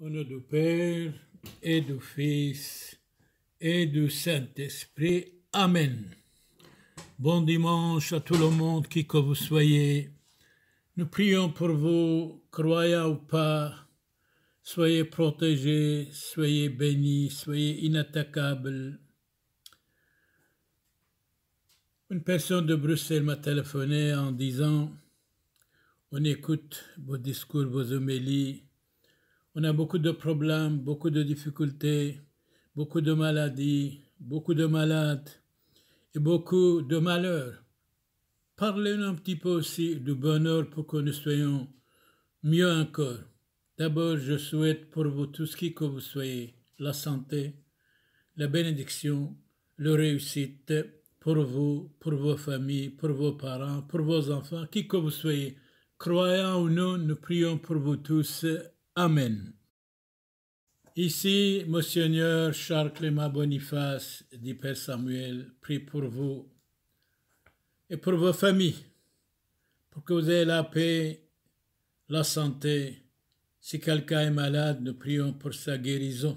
Au nom du Père et du Fils et du Saint-Esprit. Amen. Bon dimanche à tout le monde, qui que vous soyez. Nous prions pour vous, croyants ou pas. Soyez protégés, soyez bénis, soyez inattaquables. Une personne de Bruxelles m'a téléphoné en disant On écoute vos discours, vos homélies on a beaucoup de problèmes, beaucoup de difficultés, beaucoup de maladies, beaucoup de malades et beaucoup de malheurs. Parlez-nous un petit peu aussi du bonheur pour que nous soyons mieux encore. D'abord, je souhaite pour vous tous qui que vous soyez la santé, la bénédiction, le réussite pour vous, pour vos familles, pour vos parents, pour vos enfants, qui que vous soyez. Croyant ou non, nous prions pour vous tous Amen. Ici, Monseigneur Charles Clément Boniface, dit Père Samuel, prie pour vous et pour vos familles, pour que vous ayez la paix, la santé. Si quelqu'un est malade, nous prions pour sa guérison.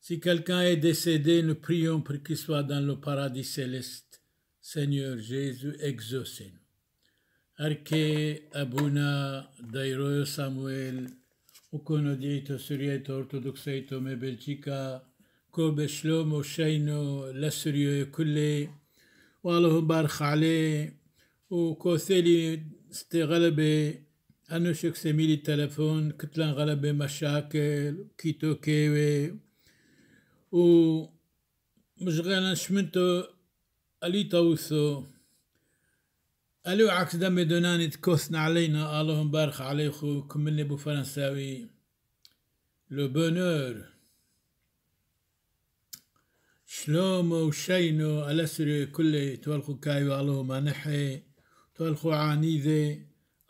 Si quelqu'un est décédé, nous prions pour qu'il soit dans le paradis céleste. Seigneur Jésus, exaucez-nous. Arke Abuna Dairo Samuel وكونو ديتو سوريتو sërjetë ortodoksejtë بلجيكا Belqika, كوب شلومو شينو لسريو كلي والله بارخ عليه وكوثيلي غلبي أنو شك سميلي التلفون كتلان غلبي مشاكل كيتو كيوي و غير شمنتو ألي توثو الو عكس دم دوناني تكوسنا علينا اللهم بارك علي خوكم بو فرنساوي لو بونور شلوم وشينو على سري كل تولخو كايو اللهم نحي تولخو عانيذي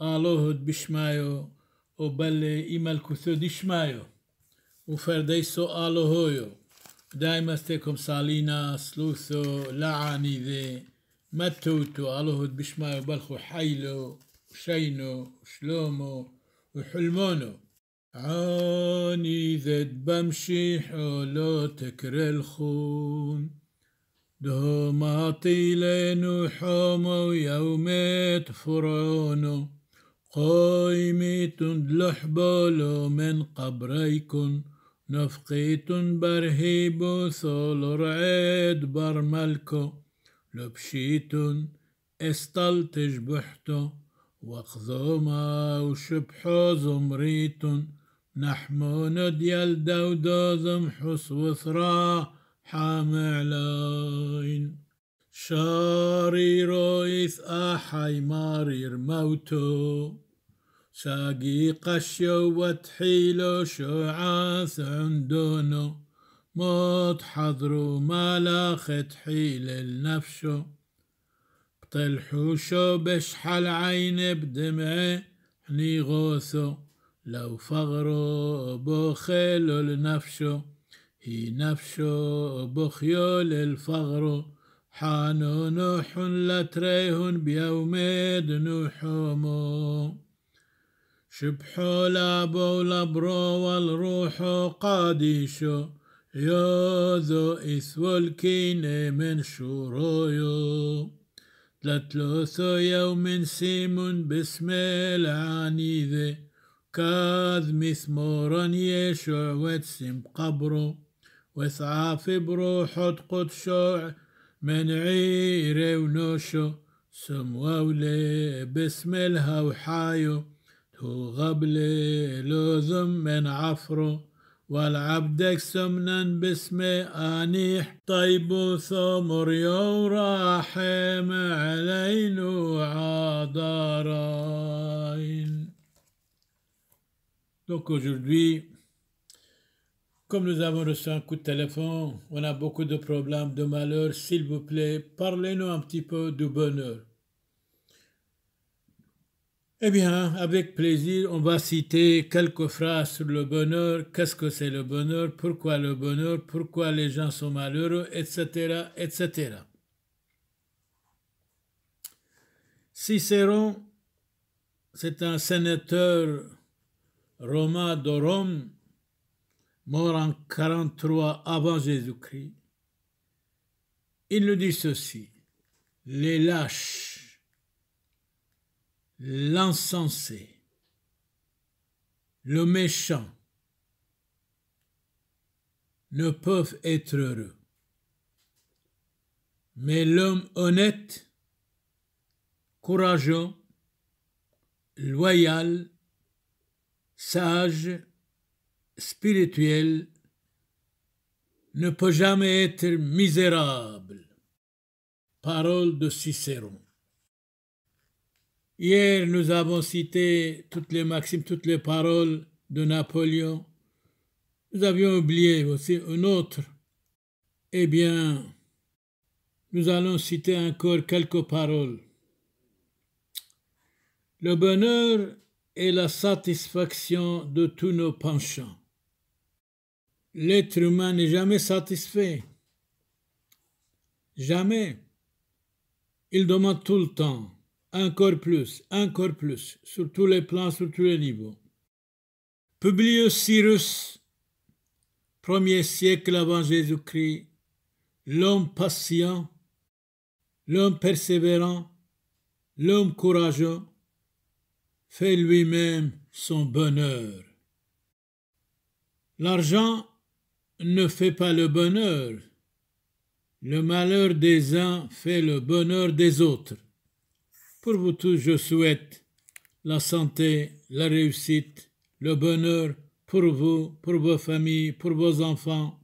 الله بشمايو وبلي إيمال كثو دشمايو وفرديسو الله هويو دايما استيكم سالينا سلوثو لا عانيذي متوتو الهد بشمايو وبلخو حيلو شينو شلومو وحلمونو عاني ذد بمشي حولو تكر الخون دهما حومو وحومو يومي تفرعونو قايميت لحبولو من قبريكن نفقيت برهيبو ثول رعيد برملكو لبشيت استلطج واخذو وقزوما وشبحو زمريتن نحمون ديال دودو زمحوس وثرا حاملين شاري رويث أحي مارير موتو ساقي قشيو وتحيلو شعاث عندونو موت حضروا ملاخت حيل لنفشه بطل بشحل عين بدمعه حني غوثه لو فغرو بخيله لنفشه هي نفسه بخيو للفغره حانو نوح لتريهن بيوم دنوحهم شبحو لابو لبرو والروح قاديشو يا ذو إثول كين من شرايا لثلاث يوم سيمون باسم العنيذ كاذ مثمورا يشع وتسم قبره وثعاف بروحه قدشع من عيره ونوشو سموا باسم حايو تو غبل لوذم من عفرو Donc aujourd'hui, comme nous avons reçu un coup de téléphone, on a beaucoup de problèmes, de malheurs. S'il vous plaît, parlez-nous un petit peu du bonheur. Eh bien, avec plaisir, on va citer quelques phrases sur le bonheur, qu'est-ce que c'est le bonheur, pourquoi le bonheur, pourquoi les gens sont malheureux, etc., etc. Cicéron, c'est un sénateur romain de Rome, mort en 43 avant Jésus-Christ. Il nous dit ceci, les lâches L'insensé, le méchant ne peuvent être heureux. Mais l'homme honnête, courageux, loyal, sage, spirituel, ne peut jamais être misérable. Parole de Cicéron. Hier, nous avons cité toutes les maximes, toutes les paroles de Napoléon. Nous avions oublié aussi une autre. Eh bien, nous allons citer encore quelques paroles. Le bonheur est la satisfaction de tous nos penchants. L'être humain n'est jamais satisfait. Jamais. Il demande tout le temps encore plus, encore plus, sur tous les plans, sur tous les niveaux. Publius Cyrus, premier siècle avant Jésus-Christ, l'homme patient, l'homme persévérant, l'homme courageux, fait lui-même son bonheur. L'argent ne fait pas le bonheur. Le malheur des uns fait le bonheur des autres. Pour vous tous, je souhaite la santé, la réussite, le bonheur pour vous, pour vos familles, pour vos enfants,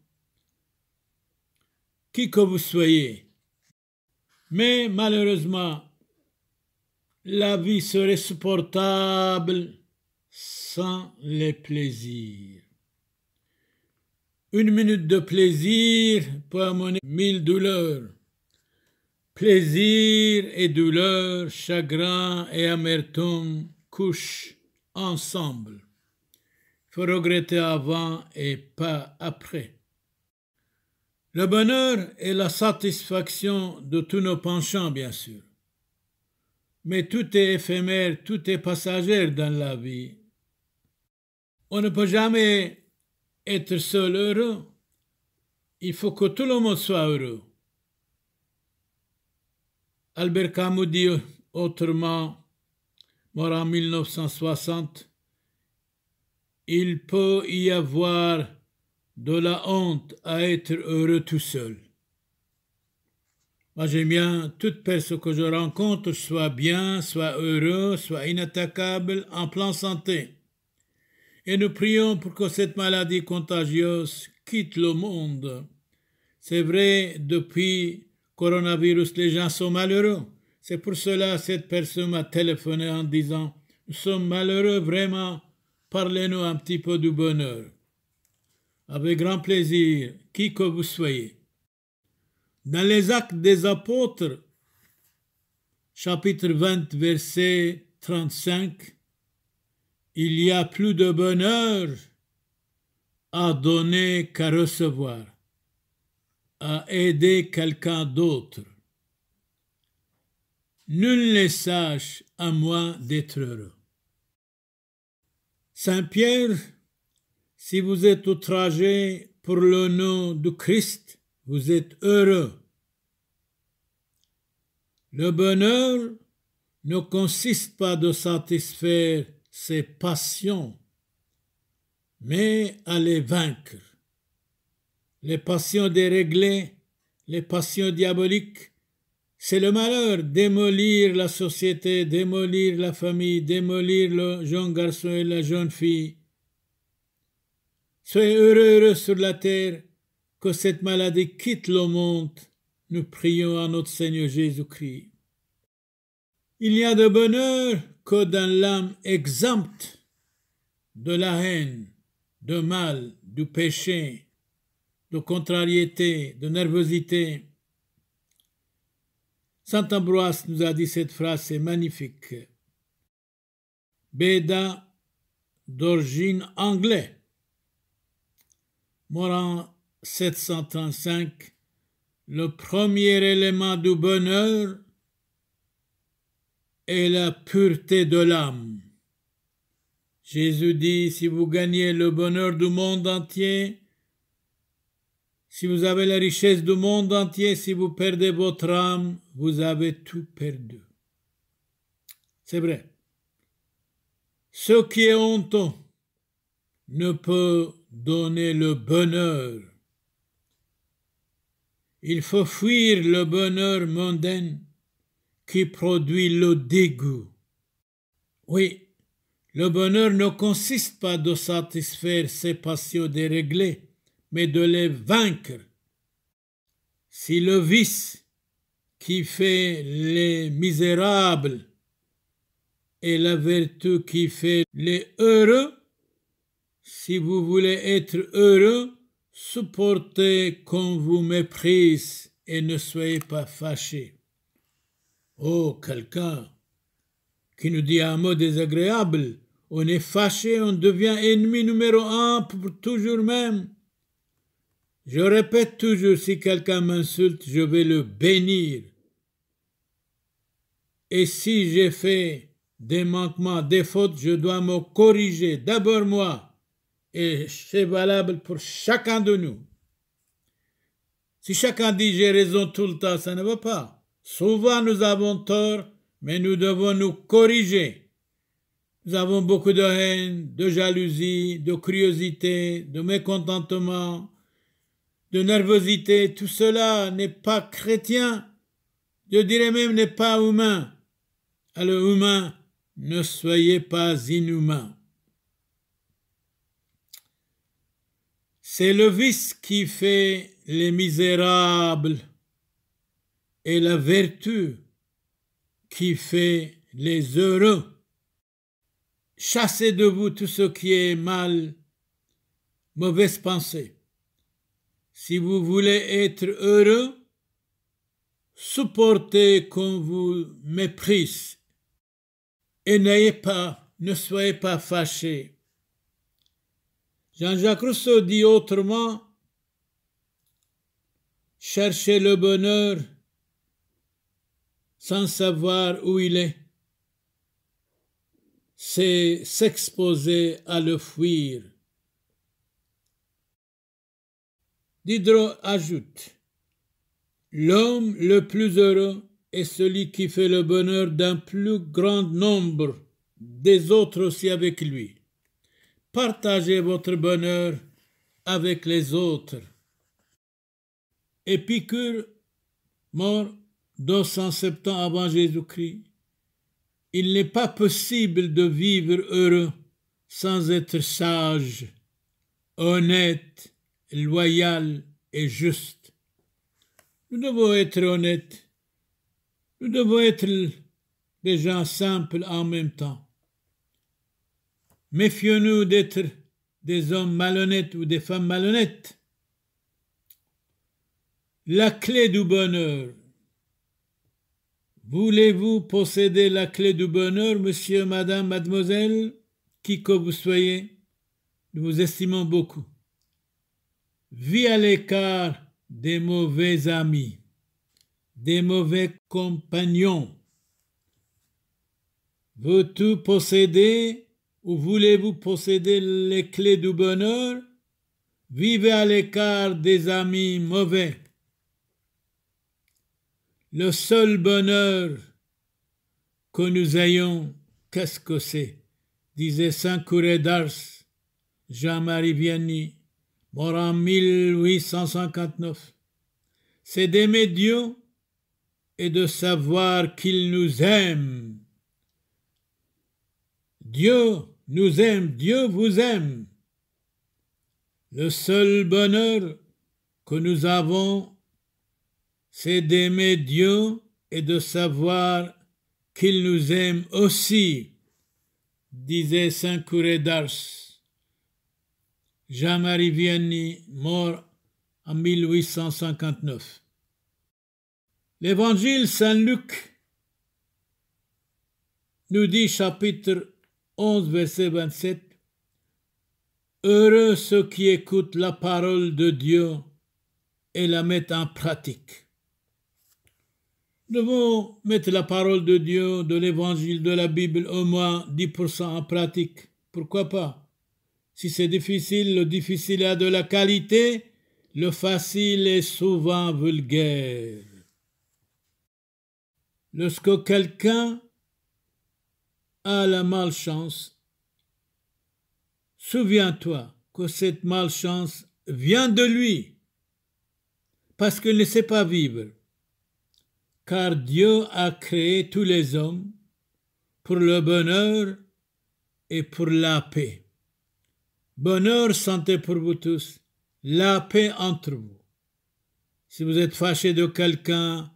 qui que vous soyez. Mais malheureusement, la vie serait supportable sans les plaisirs. Une minute de plaisir peut amener mille douleurs. Plaisir et douleur, chagrin et amertume couchent ensemble. Faut regretter avant et pas après. Le bonheur est la satisfaction de tous nos penchants, bien sûr. Mais tout est éphémère, tout est passager dans la vie. On ne peut jamais être seul heureux. Il faut que tout le monde soit heureux. Albert Camus dit autrement, mort en 1960, Il peut y avoir de la honte à être heureux tout seul. Moi, j'aime bien toute personne que je rencontre soit bien, soit heureux, soit inattaquable, en plan santé. Et nous prions pour que cette maladie contagieuse quitte le monde. C'est vrai depuis coronavirus, les gens sont malheureux. C'est pour cela cette personne m'a téléphoné en disant Nous sommes malheureux vraiment, parlez-nous un petit peu du bonheur. Avec grand plaisir, qui que vous soyez. Dans les actes des apôtres, chapitre 20, verset 35, Il y a plus de bonheur à donner qu'à recevoir à aider quelqu'un d'autre. Nul ne sache à moins d'être heureux. Saint Pierre, si vous êtes outragé pour le nom du Christ, vous êtes heureux. Le bonheur ne consiste pas de satisfaire ses passions, mais à les vaincre les passions déréglées, les passions diaboliques. C'est le malheur, démolir la société, démolir la famille, démolir le jeune garçon et la jeune fille. Soyez heureux, sur la terre, que cette maladie quitte le monde. Nous prions à notre Seigneur Jésus-Christ. Il n'y a de bonheur que dans l'âme exempte de la haine, de mal, du péché, de contrariété, de nervosité. Saint Ambroise nous a dit cette phrase, c'est magnifique. Béda, d'origine anglais, Moran 735, le premier élément du bonheur est la pureté de l'âme. Jésus dit, si vous gagnez le bonheur du monde entier, si vous avez la richesse du monde entier, si vous perdez votre âme, vous avez tout perdu. C'est vrai. Ce qui est honteux ne peut donner le bonheur. Il faut fuir le bonheur mondain qui produit le dégoût. Oui, le bonheur ne consiste pas de satisfaire ses passions déréglées, mais de les vaincre. Si le vice qui fait les misérables et la vertu qui fait les heureux, si vous voulez être heureux, supportez qu'on vous méprise et ne soyez pas fâché. Oh, quelqu'un qui nous dit un mot désagréable, on est fâché, on devient ennemi numéro un pour toujours même. Je répète toujours, si quelqu'un m'insulte, je vais le bénir. Et si j'ai fait des manquements, des fautes, je dois me corriger, d'abord moi, et c'est valable pour chacun de nous. Si chacun dit j'ai raison tout le temps, ça ne va pas. Souvent nous avons tort, mais nous devons nous corriger. Nous avons beaucoup de haine, de jalousie, de curiosité, de mécontentement, de nervosité, tout cela n'est pas chrétien. Je dirais même n'est pas humain. Alors humain, ne soyez pas inhumain. C'est le vice qui fait les misérables et la vertu qui fait les heureux. Chassez de vous tout ce qui est mal, mauvaise pensée. Si vous voulez être heureux, supportez qu'on vous méprise et n'ayez pas, ne soyez pas fâchés. Jean-Jacques Rousseau dit autrement, cherchez le bonheur sans savoir où il est. C'est s'exposer à le fuir. Diderot ajoute L'homme le plus heureux est celui qui fait le bonheur d'un plus grand nombre des autres aussi avec lui. Partagez votre bonheur avec les autres. Épicure, mort 270 avant Jésus-Christ, il n'est pas possible de vivre heureux sans être sage, honnête, loyal et juste. Nous devons être honnêtes. Nous devons être des gens simples en même temps. Méfions-nous d'être des hommes malhonnêtes ou des femmes malhonnêtes. La clé du bonheur. Voulez-vous posséder la clé du bonheur, monsieur, madame, mademoiselle, qui que vous soyez Nous vous estimons beaucoup. Vie à l'écart des mauvais amis, des mauvais compagnons. Veux-tu posséder ou voulez-vous posséder les clés du bonheur? Vivez à l'écart des amis mauvais. Le seul bonheur que nous ayons, qu'est-ce que c'est? disait Saint couré d'Ars, Jean-Marie Vianney mort en 1859, c'est d'aimer Dieu et de savoir qu'il nous aime. Dieu nous aime, Dieu vous aime. Le seul bonheur que nous avons, c'est d'aimer Dieu et de savoir qu'il nous aime aussi, disait Saint couré d'Ars. Jean-Marie Vianney, mort en 1859. L'évangile Saint-Luc nous dit chapitre 11 verset 27 Heureux ceux qui écoutent la parole de Dieu et la mettent en pratique. Nous devons mettre la parole de Dieu, de l'évangile, de la Bible au moins 10% en pratique. Pourquoi pas si c'est difficile, le difficile a de la qualité, le facile est souvent vulgaire. Lorsque quelqu'un a la malchance, souviens-toi que cette malchance vient de lui, parce qu'il ne sait pas vivre. Car Dieu a créé tous les hommes pour le bonheur et pour la paix. Bonheur, santé pour vous tous, la paix entre vous. Si vous êtes fâché de quelqu'un,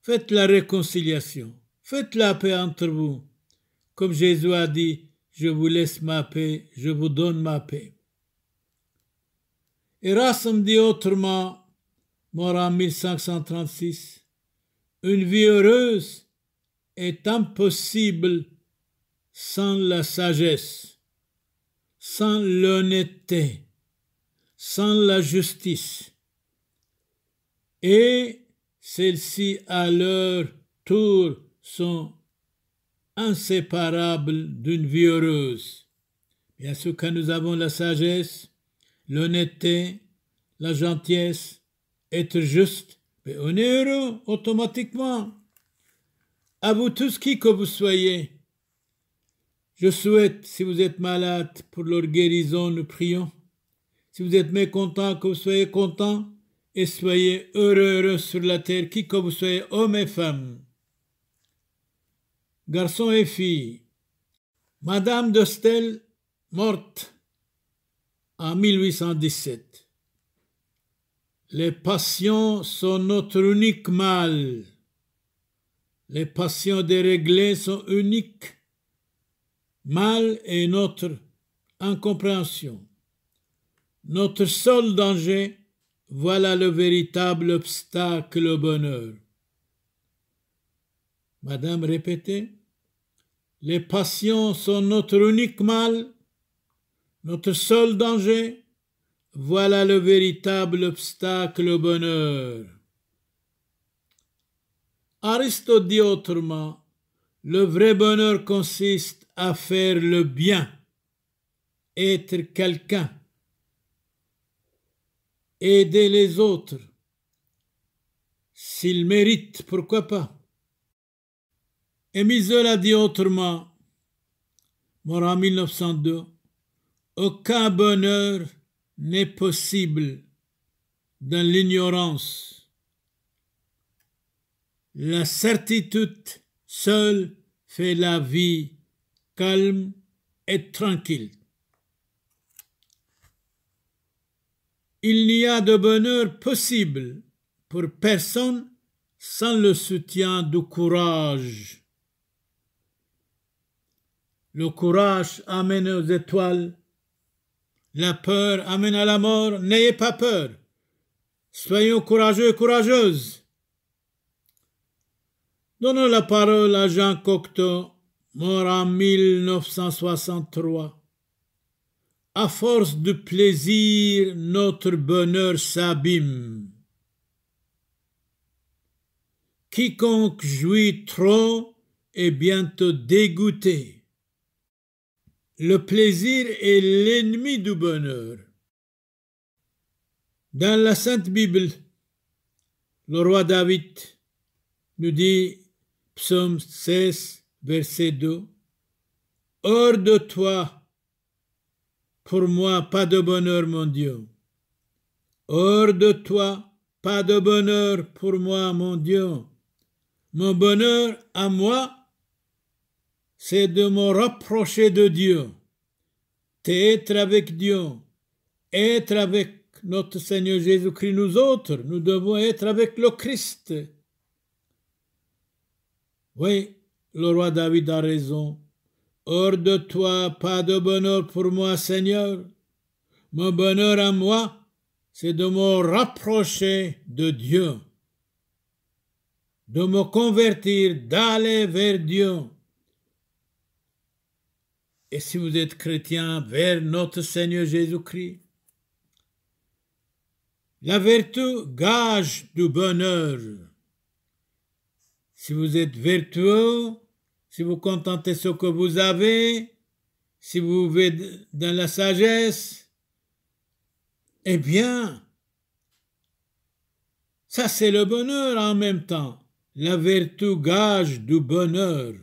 faites la réconciliation, faites la paix entre vous. Comme Jésus a dit, je vous laisse ma paix, je vous donne ma paix. Erasme dit autrement, mort en 1536, une vie heureuse est impossible sans la sagesse. Sans l'honnêteté, sans la justice. Et celles-ci à leur tour sont inséparables d'une vie heureuse. Bien sûr, quand nous avons la sagesse, l'honnêteté, la gentillesse, être juste, mais on est heureux automatiquement. À vous tous qui que vous soyez, je souhaite, si vous êtes malade, pour leur guérison, nous prions. Si vous êtes mécontent, que vous soyez content et soyez heureux, sur la terre, qui que vous soyez, hommes et femmes, garçons et filles. Madame de Stel, morte en 1817. Les passions sont notre unique mal. Les passions déréglées sont uniques mal est notre incompréhension. Notre seul danger, voilà le véritable obstacle au bonheur. Madame répétait, les passions sont notre unique mal, notre seul danger, voilà le véritable obstacle au bonheur. Aristote dit autrement, le vrai bonheur consiste à faire le bien, être quelqu'un, aider les autres, s'ils méritent, pourquoi pas. Et a dit autrement, mort en 1902, aucun bonheur n'est possible dans l'ignorance. La certitude seule fait la vie calme et tranquille. Il n'y a de bonheur possible pour personne sans le soutien du courage. Le courage amène aux étoiles. La peur amène à la mort. N'ayez pas peur. Soyons courageux, et courageuses. Donnons la parole à Jean Cocteau mort en 1963. À force de plaisir, notre bonheur s'abîme. Quiconque jouit trop est bientôt dégoûté. Le plaisir est l'ennemi du bonheur. Dans la Sainte Bible, le roi David nous dit, psaume 16, verset 2. Hors de toi, pour moi, pas de bonheur, mon Dieu. Hors de toi, pas de bonheur pour moi, mon Dieu. Mon bonheur à moi, c'est de me rapprocher de Dieu, d'être avec Dieu, être avec notre Seigneur Jésus-Christ. Nous autres, nous devons être avec le Christ. Oui, le roi David a raison. Hors de toi, pas de bonheur pour moi, Seigneur. Mon bonheur à moi, c'est de me rapprocher de Dieu, de me convertir, d'aller vers Dieu. Et si vous êtes chrétien, vers notre Seigneur Jésus-Christ. La vertu gage du bonheur. Si vous êtes vertueux, si vous contentez ce que vous avez, si vous vivez dans la sagesse, eh bien, ça c'est le bonheur en même temps. La vertu gage du bonheur.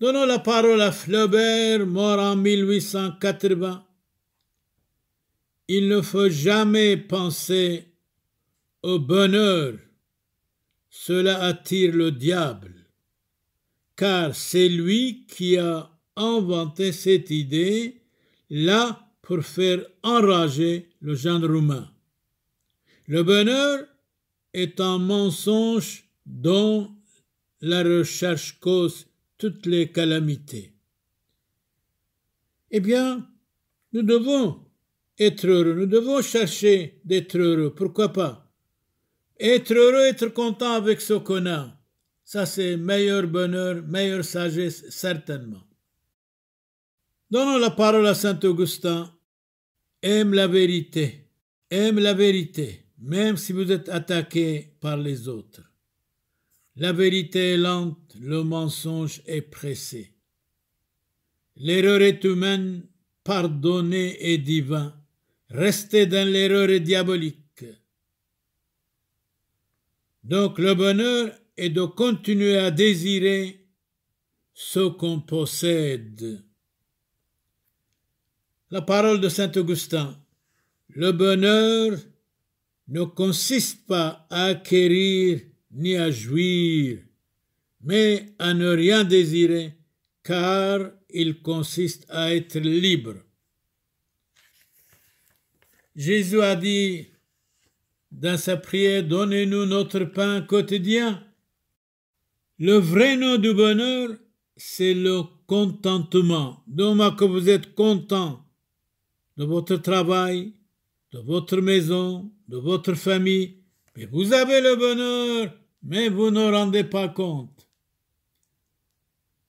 Donnons la parole à Flaubert, mort en 1880. Il ne faut jamais penser au bonheur. Cela attire le diable car c'est lui qui a inventé cette idée là pour faire enrager le genre humain. Le bonheur est un mensonge dont la recherche cause toutes les calamités. Eh bien, nous devons être heureux, nous devons chercher d'être heureux, pourquoi pas Être heureux, être content avec ce qu'on a. Ça, c'est meilleur bonheur, meilleure sagesse, certainement. Donnons la parole à saint Augustin. Aime la vérité. Aime la vérité, même si vous êtes attaqué par les autres. La vérité est lente, le mensonge est pressé. L'erreur est humaine, pardonnée et divin. Restez dans l'erreur diabolique. Donc le bonheur et de continuer à désirer ce qu'on possède. La parole de Saint Augustin, le bonheur ne consiste pas à acquérir ni à jouir, mais à ne rien désirer, car il consiste à être libre. Jésus a dit dans sa prière, Donnez-nous notre pain quotidien. Le vrai nom du bonheur, c'est le contentement. Donc, que vous êtes content de votre travail, de votre maison, de votre famille, mais vous avez le bonheur, mais vous ne rendez pas compte.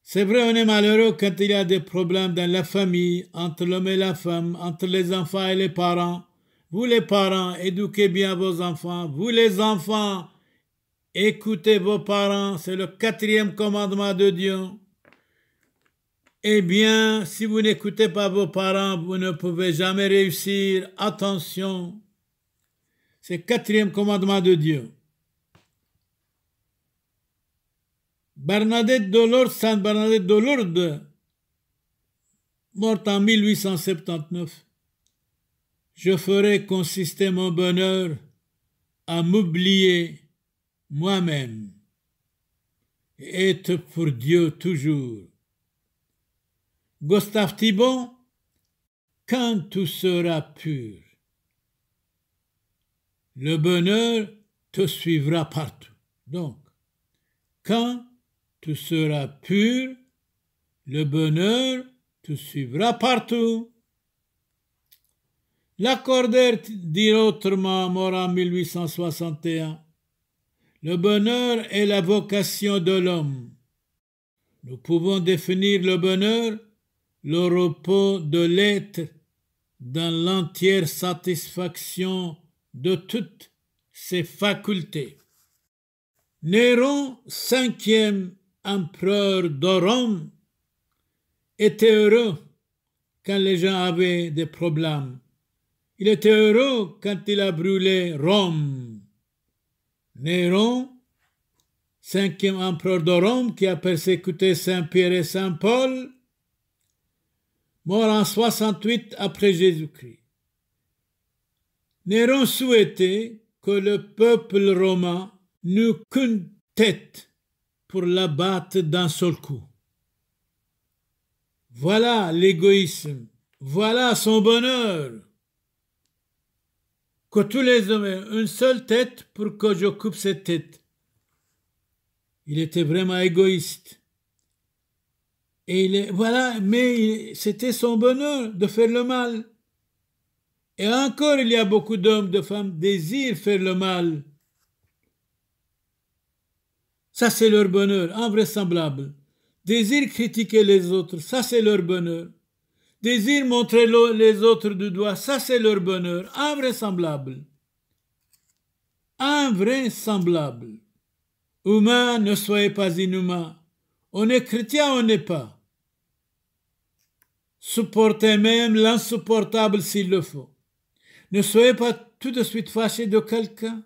C'est vrai, on est malheureux quand il y a des problèmes dans la famille, entre l'homme et la femme, entre les enfants et les parents. Vous les parents, éduquez bien vos enfants. Vous les enfants, Écoutez vos parents, c'est le quatrième commandement de Dieu. Eh bien, si vous n'écoutez pas vos parents, vous ne pouvez jamais réussir. Attention, c'est le quatrième commandement de Dieu. Bernadette de Lourdes, Sainte Bernadette de Lourdes, morte en 1879, je ferai consister mon bonheur à m'oublier moi-même et être pour Dieu toujours. Gustave Thibault, quand tout sera pur, le bonheur te suivra partout. Donc, quand tu seras pur, le bonheur te suivra partout. L'accordaire dit autrement, mort en 1861, le bonheur est la vocation de l'homme. Nous pouvons définir le bonheur, le repos de l'être dans l'entière satisfaction de toutes ses facultés. Néron, cinquième empereur de Rome, était heureux quand les gens avaient des problèmes. Il était heureux quand il a brûlé Rome. Néron, cinquième empereur de Rome qui a persécuté Saint Pierre et Saint Paul, mort en 68 après Jésus-Christ. Néron souhaitait que le peuple romain n'eût qu'une tête pour battre d'un seul coup. Voilà l'égoïsme, voilà son bonheur que tous les hommes aient une seule tête pour que coupe cette tête. Il était vraiment égoïste. Et voilà, mais c'était son bonheur de faire le mal. Et encore, il y a beaucoup d'hommes, de femmes désirent faire le mal. Ça, c'est leur bonheur, invraisemblable. Désirent critiquer les autres, ça, c'est leur bonheur désirent montrer les autres du doigt. Ça, c'est leur bonheur. Invraisemblable. Invraisemblable. Humain, ne soyez pas inhumain. On est chrétien, on n'est pas. Supportez même l'insupportable s'il le faut. Ne soyez pas tout de suite fâché de quelqu'un.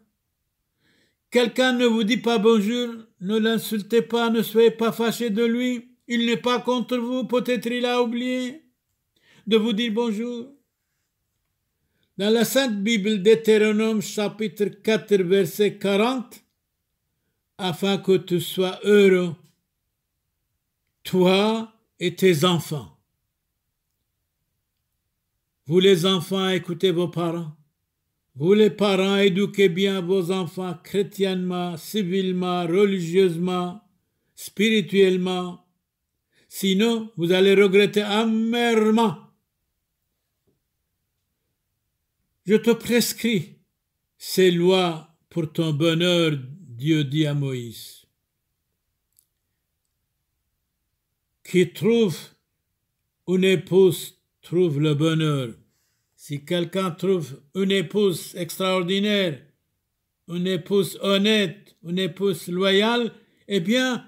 Quelqu'un ne vous dit pas bonjour, ne l'insultez pas, ne soyez pas fâché de lui. Il n'est pas contre vous, peut-être il a oublié de vous dire bonjour. Dans la Sainte Bible, Deutéronome chapitre 4, verset 40, afin que tu sois heureux, toi et tes enfants. Vous les enfants, écoutez vos parents. Vous les parents, éduquez bien vos enfants chrétiennement, civilement, religieusement, spirituellement. Sinon, vous allez regretter amèrement Je te prescris ces lois pour ton bonheur, Dieu dit à Moïse. Qui trouve une épouse trouve le bonheur. Si quelqu'un trouve une épouse extraordinaire, une épouse honnête, une épouse loyale, eh bien,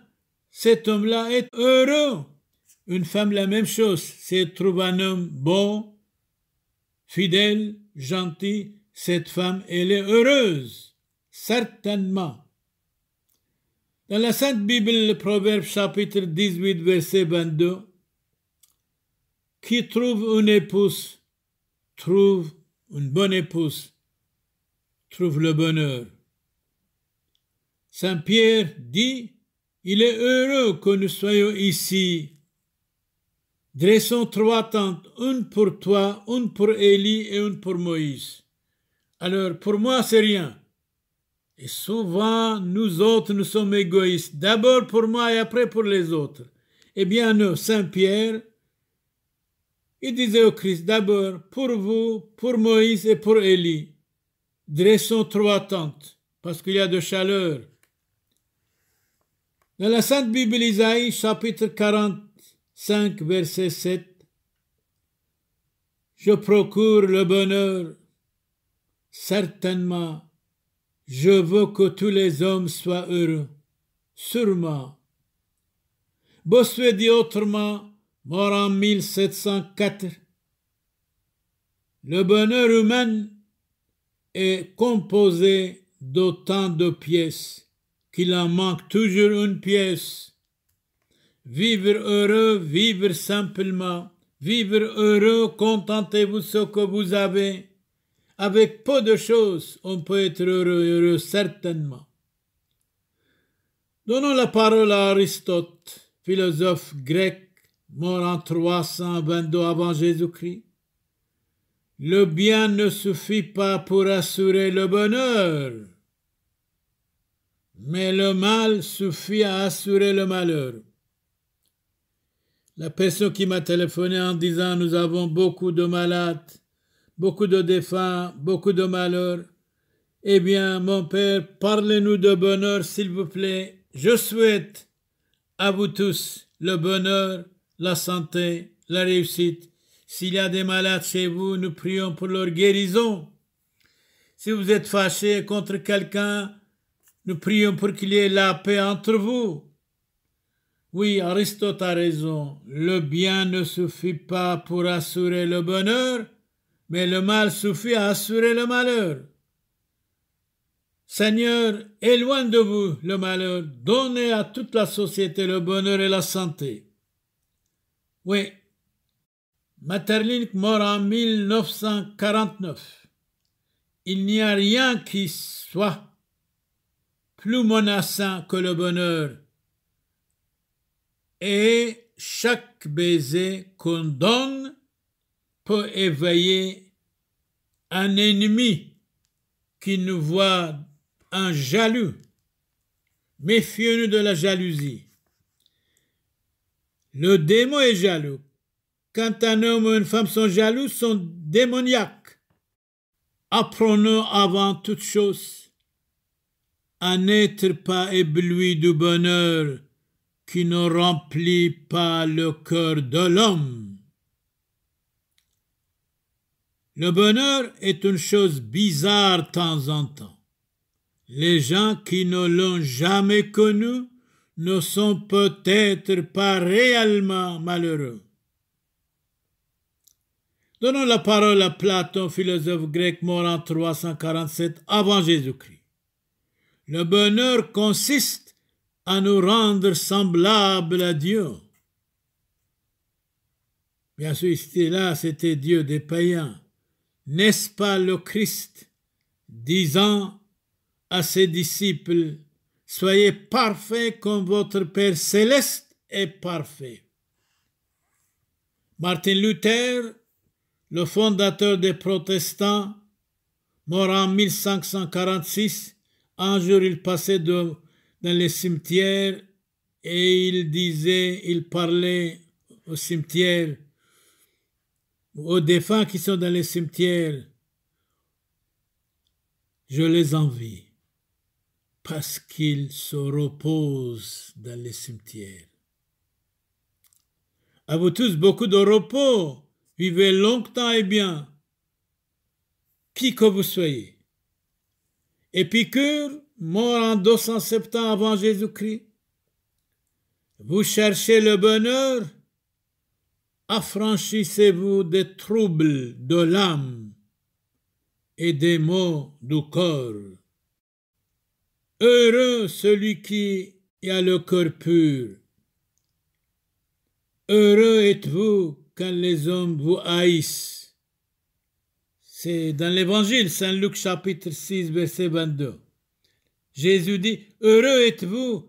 cet homme-là est heureux. Une femme, la même chose. Si elle trouve un homme bon, fidèle, gentille, cette femme, elle est heureuse, certainement. Dans la Sainte Bible, le Proverbe chapitre 18, verset 22, Qui trouve une épouse, trouve une bonne épouse, trouve le bonheur. Saint Pierre dit, Il est heureux que nous soyons ici Dressons trois tentes, une pour toi, une pour Élie et une pour Moïse. Alors, pour moi, c'est rien. Et souvent, nous autres, nous sommes égoïstes, d'abord pour moi et après pour les autres. Eh bien, nous, Saint-Pierre, il disait au Christ, d'abord pour vous, pour Moïse et pour Élie, dressons trois tentes, parce qu'il y a de chaleur. Dans la Sainte Bible Isaïe, chapitre 40, 5, verset 7. Je procure le bonheur. Certainement, je veux que tous les hommes soient heureux. Sûrement. Bossuet dit autrement, mort en 1704. Le bonheur humain est composé d'autant de pièces qu'il en manque toujours une pièce Vivre heureux, vivre simplement, vivre heureux, contentez-vous ce que vous avez. Avec peu de choses, on peut être heureux, heureux certainement. Donnons la parole à Aristote, philosophe grec, mort en 322 avant Jésus-Christ. Le bien ne suffit pas pour assurer le bonheur, mais le mal suffit à assurer le malheur. La personne qui m'a téléphoné en disant nous avons beaucoup de malades, beaucoup de défunts, beaucoup de malheurs. Eh bien, mon Père, parlez-nous de bonheur, s'il vous plaît. Je souhaite à vous tous le bonheur, la santé, la réussite. S'il y a des malades chez vous, nous prions pour leur guérison. Si vous êtes fâché contre quelqu'un, nous prions pour qu'il y ait la paix entre vous. Oui, Aristote a raison. Le bien ne suffit pas pour assurer le bonheur, mais le mal suffit à assurer le malheur. Seigneur, éloigne de vous le malheur, donnez à toute la société le bonheur et la santé. Oui, Materlink mort en 1949. Il n'y a rien qui soit plus menaçant que le bonheur et chaque baiser qu'on donne peut éveiller un ennemi qui nous voit un jaloux. Méfions-nous de la jalousie. Le démon est jaloux. Quand un homme ou une femme sont jaloux, sont démoniaques. Apprenons avant toute chose à n'être pas ébloui du bonheur qui ne remplit pas le cœur de l'homme. Le bonheur est une chose bizarre temps en temps. Les gens qui ne l'ont jamais connu ne sont peut-être pas réellement malheureux. Donnons la parole à Platon, philosophe grec mort en 347 avant Jésus-Christ. Le bonheur consiste à nous rendre semblables à Dieu. Bien sûr, là, c'était Dieu des païens. N'est-ce pas le Christ disant à ses disciples, Soyez parfaits comme votre Père céleste est parfait. Martin Luther, le fondateur des protestants, mort en 1546, un jour il passait de dans les cimetières et il disait, il parlait au cimetière, aux défunts qui sont dans les cimetières, je les envie parce qu'ils se reposent dans les cimetières. À vous tous, beaucoup de repos. Vivez longtemps et bien, qui que vous soyez. Épicure mort en 270 avant Jésus-Christ. Vous cherchez le bonheur, affranchissez-vous des troubles de l'âme et des maux du corps. Heureux celui qui a le cœur pur. Heureux êtes-vous quand les hommes vous haïssent. C'est dans l'Évangile, Saint Luc chapitre 6, verset 22. Jésus dit, Heureux êtes-vous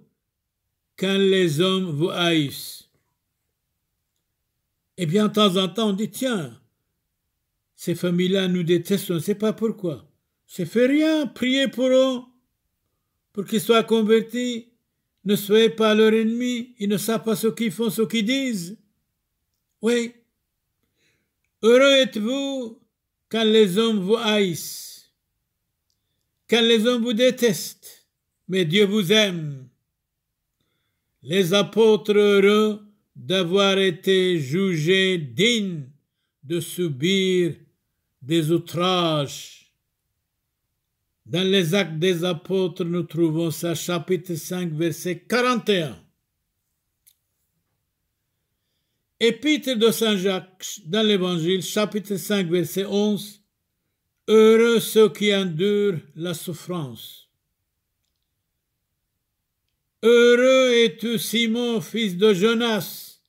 quand les hommes vous haïssent. Eh bien, de temps en temps, on dit, tiens, ces familles-là nous détestent, on ne sait pas pourquoi. C'est fait rien, priez pour eux, pour qu'ils soient convertis. Ne soyez pas leur ennemi, ils ne savent pas ce qu'ils font, ce qu'ils disent. Oui. Heureux êtes-vous quand les hommes vous haïssent car les hommes vous détestent, mais Dieu vous aime. Les apôtres heureux d'avoir été jugés dignes de subir des outrages. Dans les actes des apôtres, nous trouvons ça, chapitre 5, verset 41. Épître de Saint Jacques dans l'Évangile, chapitre 5, verset 11, Heureux ceux qui endurent la souffrance. Heureux es-tu, Simon, fils de Jonas.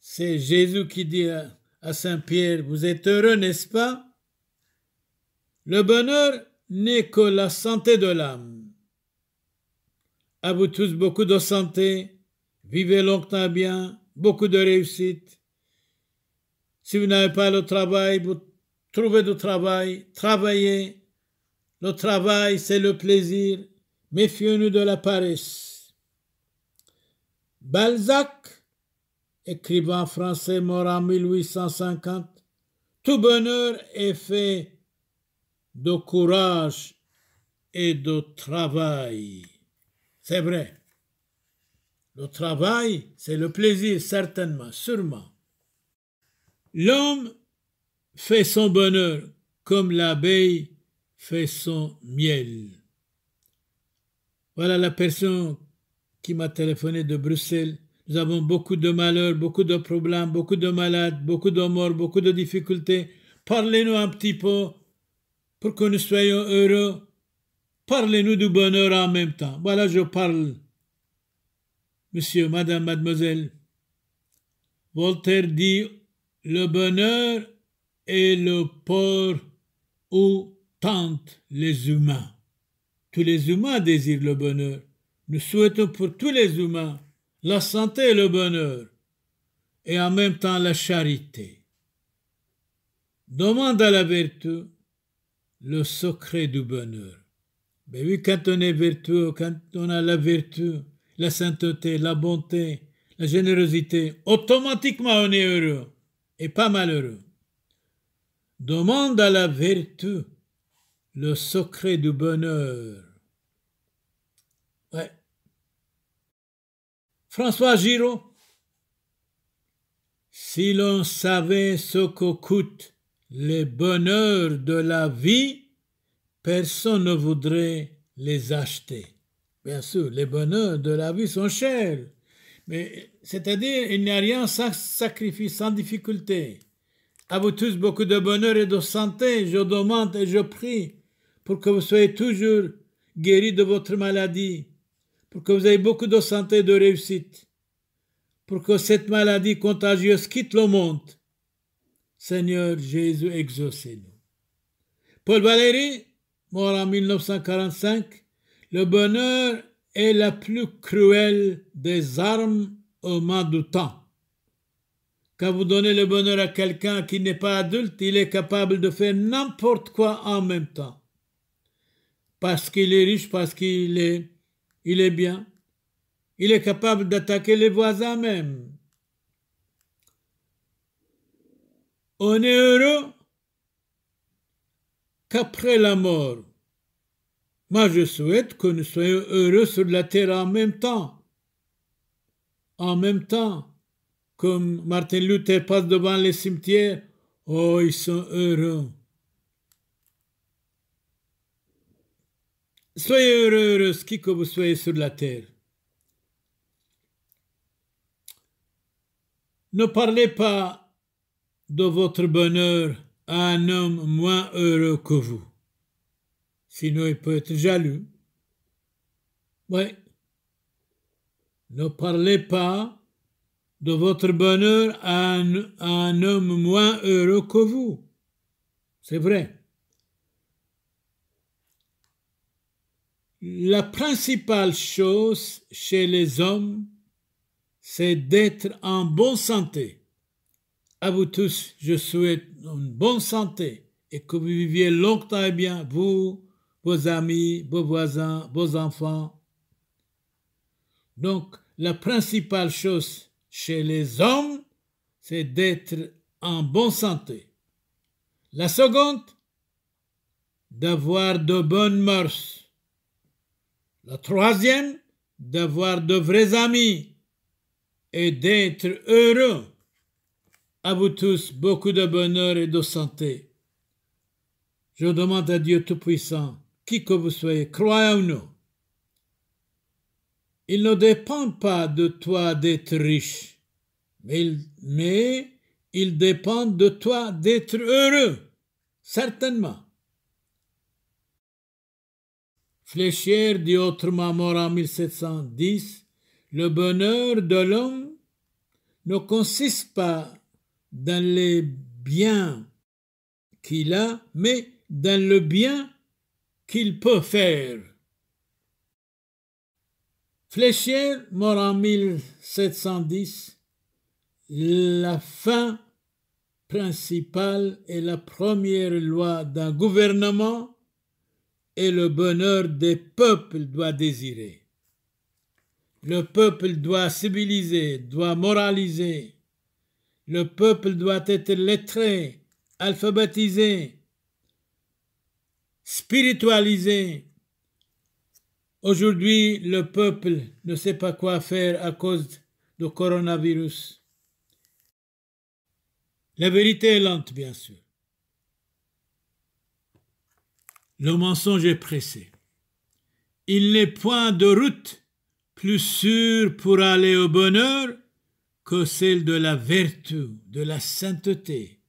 C'est Jésus qui dit à Saint Pierre, vous êtes heureux, n'est-ce pas Le bonheur n'est que la santé de l'âme. À vous tous, beaucoup de santé, vivez longtemps bien, beaucoup de réussite, si vous n'avez pas le travail, vous trouvez du travail, travaillez. Le travail, c'est le plaisir. Méfions-nous de la paresse. Balzac, écrivain français mort en 1850, tout bonheur est fait de courage et de travail. C'est vrai. Le travail, c'est le plaisir, certainement, sûrement. L'homme fait son bonheur comme l'abeille fait son miel. Voilà la personne qui m'a téléphoné de Bruxelles. Nous avons beaucoup de malheurs, beaucoup de problèmes, beaucoup de malades, beaucoup de morts, beaucoup de difficultés. Parlez-nous un petit peu pour que nous soyons heureux. Parlez-nous du bonheur en même temps. Voilà, je parle. Monsieur, madame, mademoiselle, Voltaire dit le bonheur est le port où tentent les humains. Tous les humains désirent le bonheur. Nous souhaitons pour tous les humains la santé et le bonheur, et en même temps la charité. Demande à la vertu le secret du bonheur. Mais ben oui, quand on est vertueux, quand on a la vertu, la sainteté, la bonté, la générosité, automatiquement on est heureux et pas malheureux. Demande à la vertu le secret du bonheur. François Giraud, si l'on savait ce que coûte les bonheurs de la vie, personne ne voudrait les acheter. Bien sûr, les bonheurs de la vie sont chers. Mais c'est-à-dire, il n'y a rien sans sacrifice, sans difficulté. À vous tous, beaucoup de bonheur et de santé. Je demande et je prie pour que vous soyez toujours guéris de votre maladie, pour que vous ayez beaucoup de santé et de réussite, pour que cette maladie contagieuse quitte le monde. Seigneur Jésus, exaucez-nous. Paul Valéry, mort en 1945, le bonheur est la plus cruelle des armes au mains du temps. Quand vous donnez le bonheur à quelqu'un qui n'est pas adulte, il est capable de faire n'importe quoi en même temps. Parce qu'il est riche, parce qu'il est, il est bien. Il est capable d'attaquer les voisins même. On est heureux qu'après la mort. Moi, je souhaite que nous soyons heureux sur la terre en même temps. En même temps, comme Martin Luther passe devant les cimetières, oh, ils sont heureux. Soyez heureux, heureux, qui que vous soyez sur la terre. Ne parlez pas de votre bonheur à un homme moins heureux que vous. Sinon, il peut être jaloux. Oui. Ne parlez pas de votre bonheur à un, homme moins heureux que vous. C'est vrai. La principale chose chez les hommes, c'est d'être en bonne santé. À vous tous, je souhaite une bonne santé et que vous viviez longtemps et bien, vous, vos amis, vos voisins, vos enfants. Donc, la principale chose chez les hommes, c'est d'être en bonne santé. La seconde, d'avoir de bonnes mœurs. La troisième, d'avoir de vrais amis et d'être heureux. À vous tous, beaucoup de bonheur et de santé. Je demande à Dieu Tout-Puissant qui que vous soyez, croyez nous. Il ne dépend pas de toi d'être riche, mais il, dépend de toi d'être heureux, certainement. fléchir dit autrement mort en 1710, le bonheur de l'homme ne consiste pas dans les biens qu'il a, mais dans le bien qu'il peut faire. Fléchier mort en 1710. La fin principale et la première loi d'un gouvernement et le bonheur des peuples doit désirer. Le peuple doit civiliser, doit moraliser. Le peuple doit être lettré, alphabétisé, spiritualisé. Aujourd'hui, le peuple ne sait pas quoi faire à cause du coronavirus. La vérité est lente, bien sûr. Le mensonge est pressé. Il n'est point de route plus sûre pour aller au bonheur que celle de la vertu, de la sainteté.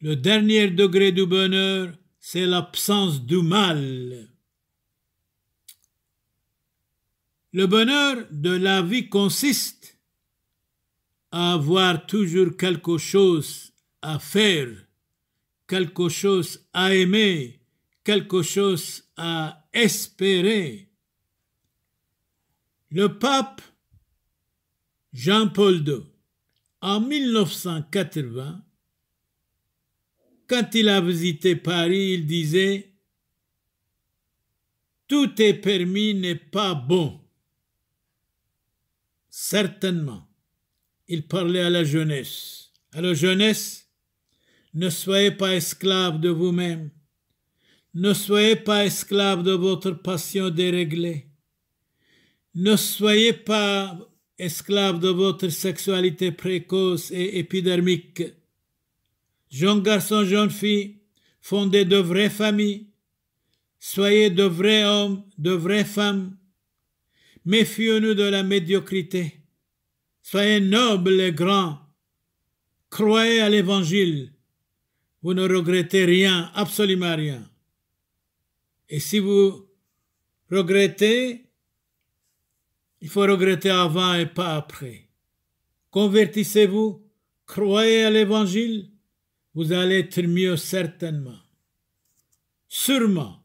Le dernier degré du bonheur, c'est l'absence du mal. Le bonheur de la vie consiste à avoir toujours quelque chose à faire, quelque chose à aimer, quelque chose à espérer. Le pape Jean-Paul II, en 1980, quand il a visité Paris, il disait Tout est permis n'est pas bon. Certainement, il parlait à la jeunesse. À la jeunesse, ne soyez pas esclave de vous-même. Ne soyez pas esclave de votre passion déréglée. Ne soyez pas esclave de votre sexualité précoce et épidermique. Jeunes garçons, jeunes filles, fondez de vraies familles. Soyez de vrais hommes, de vraies femmes. méfiez nous de la médiocrité. Soyez nobles et grands. Croyez à l'Évangile. Vous ne regrettez rien, absolument rien. Et si vous regrettez, il faut regretter avant et pas après. Convertissez-vous, croyez à l'Évangile, vous allez être mieux certainement. Sûrement.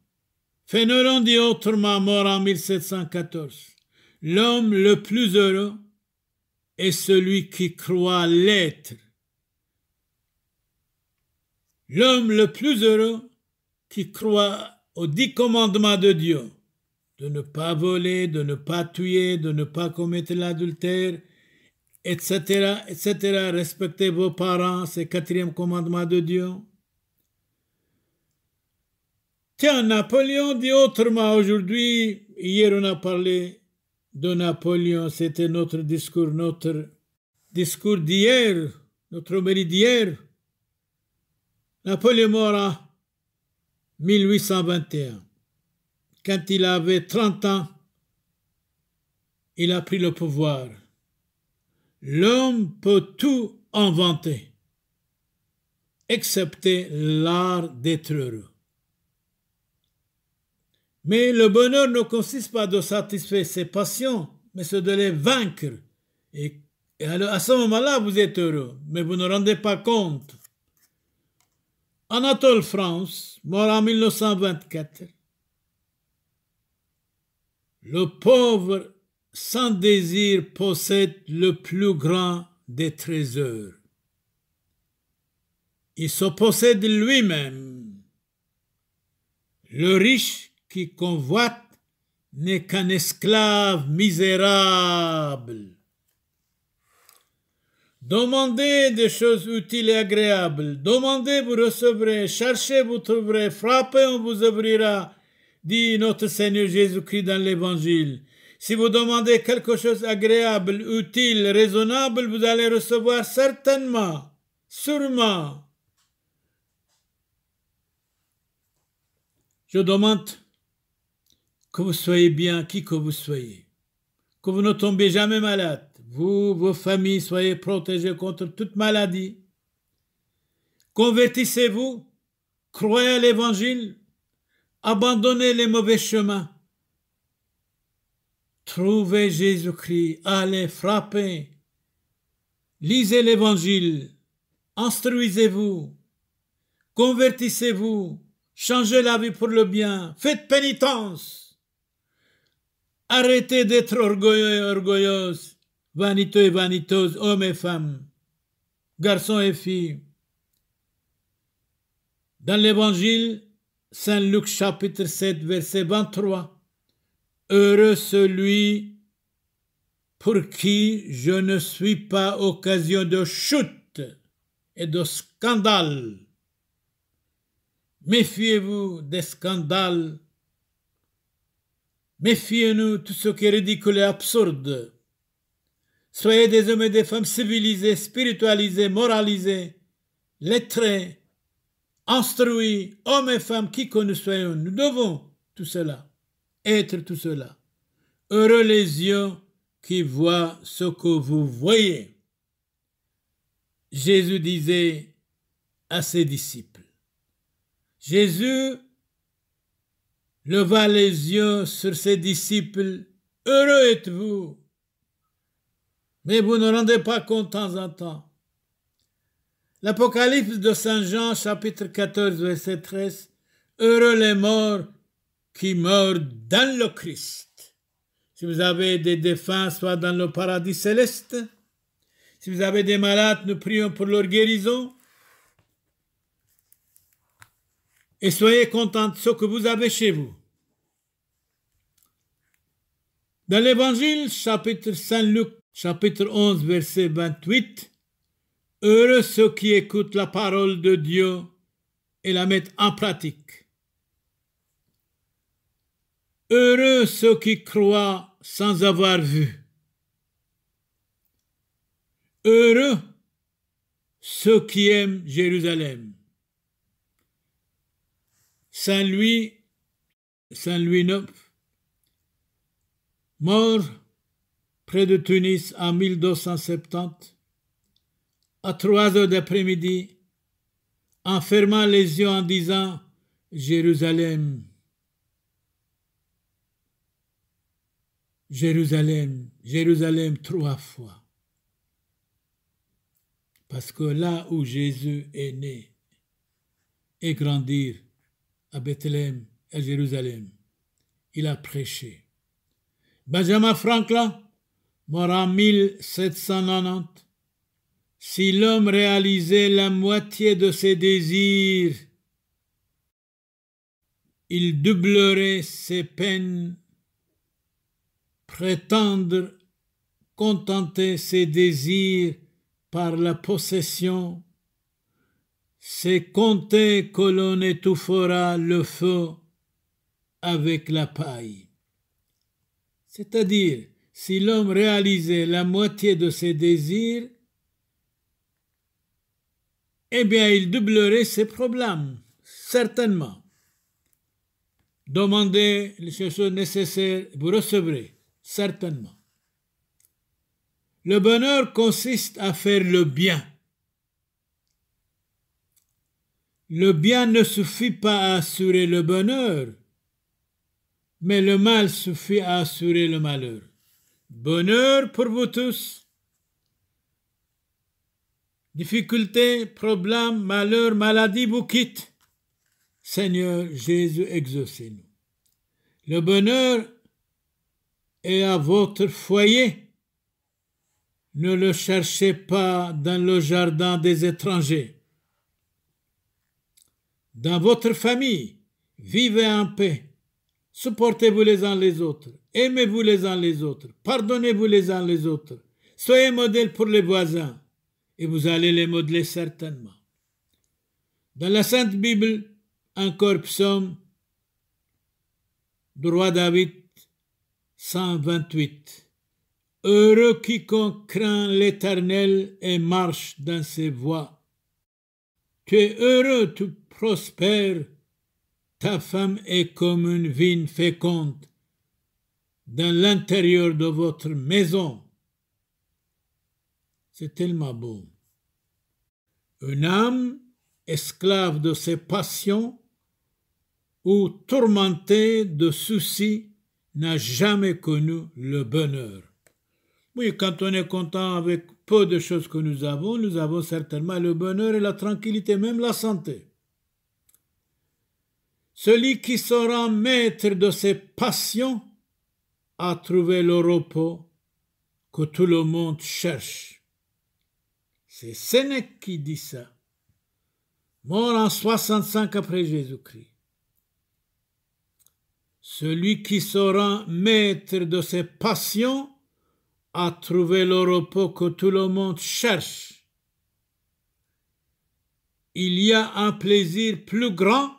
Fénelon dit autrement, mort en 1714, l'homme le plus heureux est celui qui croit l'être. L'homme le plus heureux qui croit aux dix commandements de Dieu, de ne pas voler, de ne pas tuer, de ne pas commettre l'adultère, etc., etc. Respectez vos parents, c'est le quatrième commandement de Dieu. Tiens, Napoléon dit autrement aujourd'hui. Hier, on a parlé de Napoléon. C'était notre discours, notre discours d'hier, notre mérite d'hier. Napoléon mort 1821. Quand il avait 30 ans, il a pris le pouvoir l'homme peut tout inventer, excepté l'art d'être heureux. Mais le bonheur ne consiste pas de satisfaire ses passions, mais c'est de les vaincre. Et, à ce moment-là, vous êtes heureux, mais vous ne rendez pas compte. Anatole France, mort en 1924, le pauvre sans désir possède le plus grand des trésors. Il se possède lui-même. Le riche qui convoite n'est qu'un esclave misérable. Demandez des choses utiles et agréables. Demandez, vous recevrez. Cherchez, vous trouverez. Frappez, on vous ouvrira, dit notre Seigneur Jésus-Christ dans l'Évangile. Si vous demandez quelque chose agréable, utile, raisonnable, vous allez recevoir certainement, sûrement. Je demande que vous soyez bien, qui que vous soyez, que vous ne tombez jamais malade, vous, vos familles, soyez protégés contre toute maladie. Convertissez-vous, croyez à l'Évangile, abandonnez les mauvais chemins Trouvez Jésus-Christ, allez frapper. Lisez l'Évangile, instruisez-vous, convertissez-vous, changez la vie pour le bien, faites pénitence. Arrêtez d'être orgueilleux et orgueilleuse, vaniteux et vaniteuses, hommes et femmes, garçons et filles. Dans l'Évangile, Saint Luc chapitre 7, verset 23, Heureux celui pour qui je ne suis pas occasion de chute et de scandale. Méfiez-vous des scandales. Méfiez-nous de tout ce qui est ridicule et absurde. Soyez des hommes et des femmes civilisés, spiritualisés, moralisés, lettrés, instruits, hommes et femmes, qui que nous soyons. Nous devons tout cela être tout cela. Heureux les yeux qui voient ce que vous voyez. Jésus disait à ses disciples. Jésus leva les yeux sur ses disciples. Heureux êtes-vous, mais vous ne rendez pas compte de temps en temps. L'Apocalypse de Saint Jean, chapitre 14, verset 13. Heureux les morts qui meurent dans le Christ. Si vous avez des défunts, soit dans le paradis céleste. Si vous avez des malades, nous prions pour leur guérison. Et soyez contents de ce que vous avez chez vous. Dans l'Évangile, chapitre Saint-Luc, chapitre 11, verset 28, Heureux ceux qui écoutent la parole de Dieu et la mettent en pratique. Heureux ceux qui croient sans avoir vu. Heureux ceux qui aiment Jérusalem. Saint Louis, Saint Louis IX, mort près de Tunis en 1270, à trois heures d'après-midi, en fermant les yeux en disant Jérusalem, Jérusalem, Jérusalem trois fois. Parce que là où Jésus est né et grandir, à Bethléem, à Jérusalem, il a prêché. Benjamin Franklin, mort en 1790, si l'homme réalisait la moitié de ses désirs, il doublerait ses peines prétendre contenter ses désirs par la possession, c'est compter que l'on étouffera le feu avec la paille. C'est-à-dire, si l'homme réalisait la moitié de ses désirs, eh bien il doublerait ses problèmes, certainement. Demandez les choses nécessaires, vous recevrez certainement. Le bonheur consiste à faire le bien. Le bien ne suffit pas à assurer le bonheur, mais le mal suffit à assurer le malheur. Bonheur pour vous tous. Difficultés, problèmes, malheurs, maladies vous quittent. Seigneur Jésus, exaucez-nous. Le bonheur et à votre foyer. Ne le cherchez pas dans le jardin des étrangers. Dans votre famille, vivez en paix. Supportez-vous les uns les autres. Aimez-vous les uns les autres. Pardonnez-vous les uns les autres. Soyez modèle pour les voisins et vous allez les modeler certainement. Dans la Sainte Bible, encore psaume du roi David, 128. Heureux quiconque craint l'Éternel et marche dans ses voies. Tu es heureux, tu prospères, ta femme est comme une vigne féconde dans l'intérieur de votre maison. C'est tellement beau. Une âme esclave de ses passions ou tourmentée de soucis n'a jamais connu le bonheur. Oui, quand on est content avec peu de choses que nous avons, nous avons certainement le bonheur et la tranquillité, même la santé. Celui qui sera maître de ses passions a trouvé le repos que tout le monde cherche. C'est Sénèque qui dit ça, mort en 65 après Jésus-Christ. Celui qui sera maître de ses passions a trouvé le repos que tout le monde cherche. Il y a un plaisir plus grand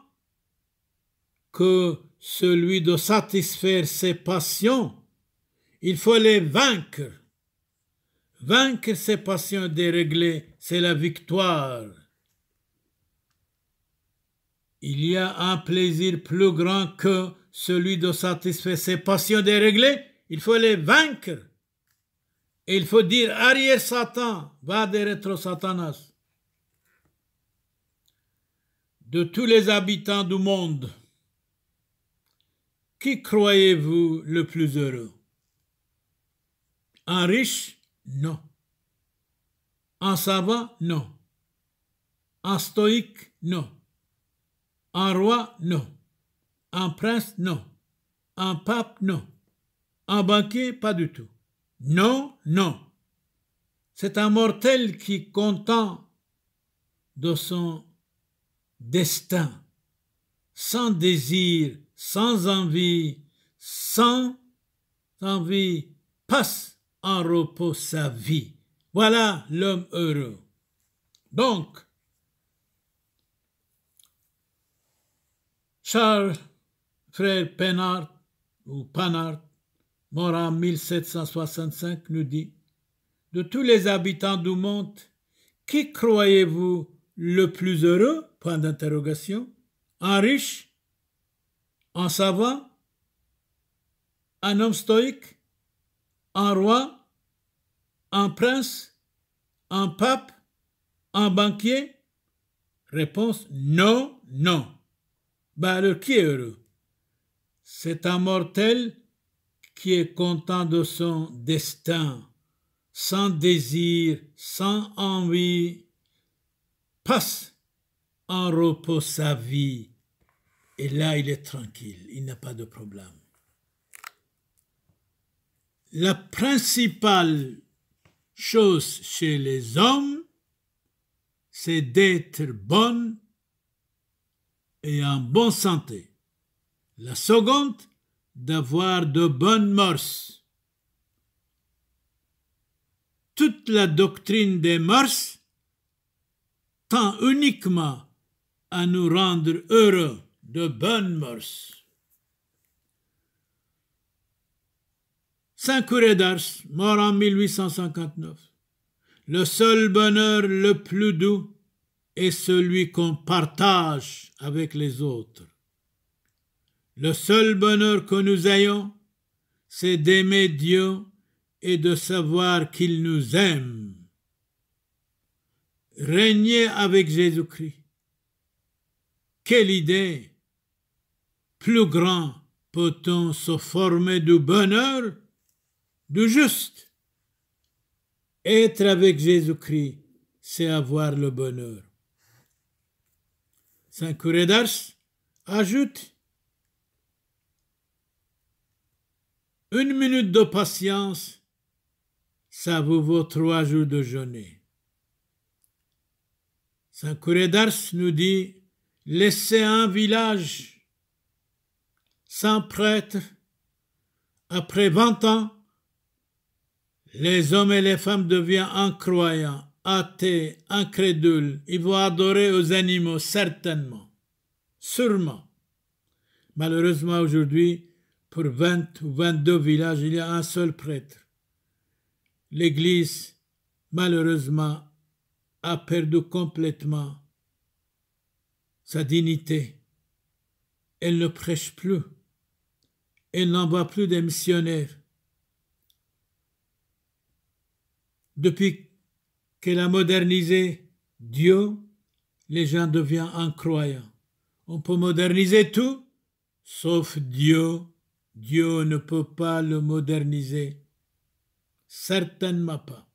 que celui de satisfaire ses passions. Il faut les vaincre. Vaincre ses passions déréglées, c'est la victoire. Il y a un plaisir plus grand que celui de satisfaire ses passions déréglées, il faut les vaincre. Et il faut dire arrière Satan, va derrière Satanas. De tous les habitants du monde, qui croyez-vous le plus heureux Un riche Non. Un savant Non. Un stoïque Non. Un roi Non. Un prince, non. Un pape, non. Un banquier, pas du tout. Non, non. C'est un mortel qui, content de son destin, sans désir, sans envie, sans envie, passe en repos sa vie. Voilà l'homme heureux. Donc, Charles Frère Pennard ou Panard, mort en 1765, nous dit De tous les habitants du monde, qui croyez-vous le plus heureux Point d'interrogation. Un riche Un savant Un homme stoïque Un roi Un prince Un pape Un banquier Réponse non, non. Bah, alors qui est heureux c'est un mortel qui est content de son destin, sans désir, sans envie, passe en repos sa vie. Et là, il est tranquille, il n'a pas de problème. La principale chose chez les hommes, c'est d'être bonne et en bonne santé. La seconde, d'avoir de bonnes mœurs. Toute la doctrine des mœurs tend uniquement à nous rendre heureux de bonnes mœurs. Saint couré d'Ars, mort en 1859. Le seul bonheur le plus doux est celui qu'on partage avec les autres. Le seul bonheur que nous ayons, c'est d'aimer Dieu et de savoir qu'il nous aime. Régner avec Jésus-Christ. Quelle idée Plus grand peut-on se former du bonheur, du juste Être avec Jésus-Christ, c'est avoir le bonheur. Saint Curé d'Ars ajoute Une minute de patience, ça vous vaut trois jours de jeûner. Saint couré d'Ars nous dit Laissez un village sans prêtre. Après vingt ans, les hommes et les femmes deviennent incroyants, athées, incrédules. Ils vont adorer aux animaux, certainement, sûrement. Malheureusement, aujourd'hui, pour 20 ou 22 villages, il y a un seul prêtre. L'Église, malheureusement, a perdu complètement sa dignité. Elle ne prêche plus. Elle n'envoie plus des missionnaires. Depuis qu'elle a modernisé Dieu, les gens deviennent incroyants. On peut moderniser tout, sauf Dieu Dieu ne peut pas le moderniser. Certainement pas.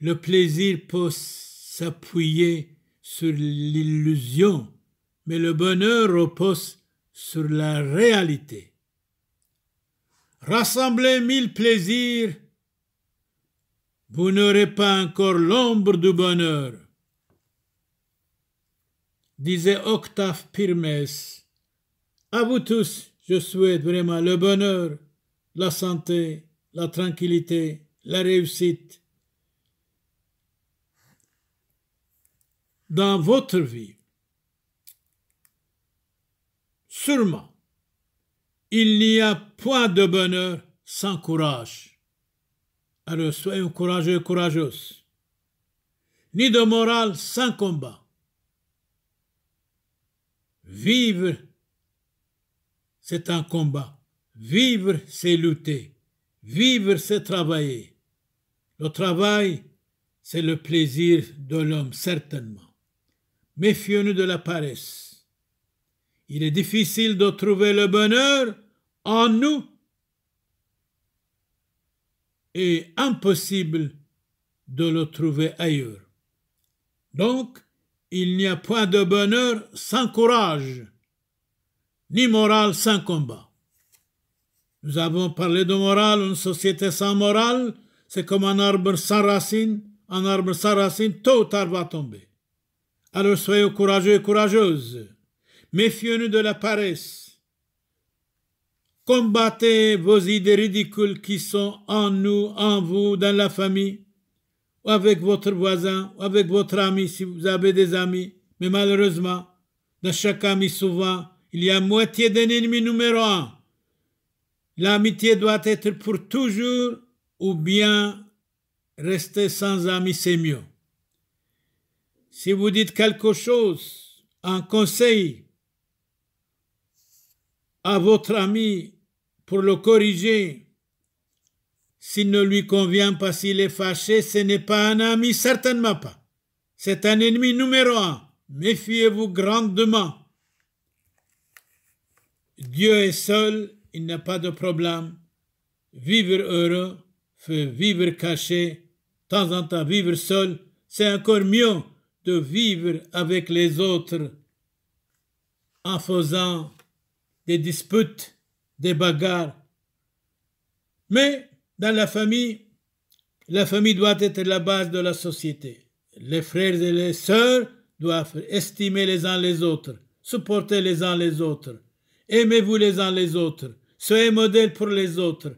Le plaisir peut s'appuyer sur l'illusion, mais le bonheur repose sur la réalité. Rassemblez mille plaisirs, vous n'aurez pas encore l'ombre du bonheur. Disait Octave Pirmes, à vous tous. Je souhaite vraiment le bonheur, la santé, la tranquillité, la réussite dans votre vie. Sûrement, il n'y a point de bonheur sans courage. Alors soyez courageux, et courageuses. Ni de morale sans combat. Vivre c'est un combat. Vivre, c'est lutter. Vivre, c'est travailler. Le travail, c'est le plaisir de l'homme, certainement. Méfions-nous de la paresse. Il est difficile de trouver le bonheur en nous et impossible de le trouver ailleurs. Donc, il n'y a point de bonheur sans courage ni morale sans combat. Nous avons parlé de morale, une société sans morale, c'est comme un arbre sans racine, un arbre sans racine, tôt ou tard va tomber. Alors soyez courageux et courageuses, méfiez nous de la paresse. Combattez vos idées ridicules qui sont en nous, en vous, dans la famille, ou avec votre voisin, ou avec votre ami si vous avez des amis, mais malheureusement, dans chaque ami souvent, il y a moitié d'un ennemi numéro un. L'amitié doit être pour toujours ou bien rester sans ami, c'est mieux. Si vous dites quelque chose, un conseil à votre ami pour le corriger, s'il ne lui convient pas, s'il est fâché, ce n'est pas un ami, certainement pas. C'est un ennemi numéro un. Méfiez-vous grandement. Dieu est seul, il n'a pas de problème. Vivre heureux, vivre caché, de temps en temps vivre seul, c'est encore mieux de vivre avec les autres en faisant des disputes, des bagarres. Mais dans la famille, la famille doit être la base de la société. Les frères et les sœurs doivent estimer les uns les autres, supporter les uns les autres, Aimez-vous les uns les autres. Soyez modèles pour les autres.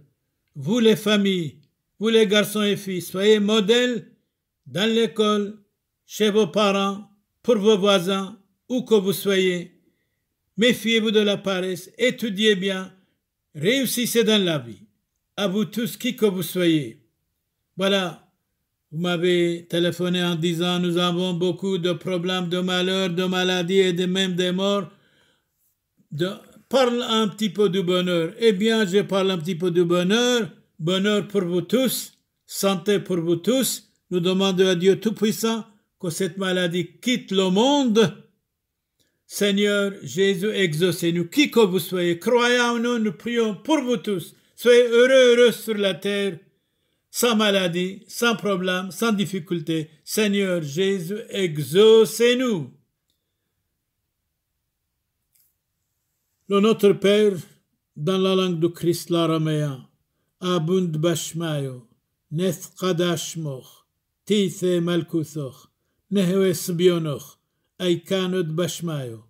Vous les familles, vous les garçons et filles, soyez modèles dans l'école, chez vos parents, pour vos voisins, où que vous soyez. Méfiez-vous de la paresse, étudiez bien, réussissez dans la vie, à vous tous, qui que vous soyez. Voilà, vous m'avez téléphoné en disant nous avons beaucoup de problèmes de malheurs, de maladies et même des morts de, parle un petit peu du bonheur. Eh bien, je parle un petit peu du bonheur. Bonheur pour vous tous, santé pour vous tous. Nous demandons à Dieu Tout-Puissant que cette maladie quitte le monde. Seigneur Jésus, exaucez-nous. Qui que vous soyez, croyant en nous, nous prions pour vous tous. Soyez heureux, heureux sur la terre, sans maladie, sans problème, sans difficulté. Seigneur Jésus, exaucez-nous. Le Notre Père, dans la langue du Christ l'araméen, Abund Bashmayo, Neth Kadashmoch, Tithe Malkuthoch, Nehwe Sbionoch, Aikanut Bashmayo,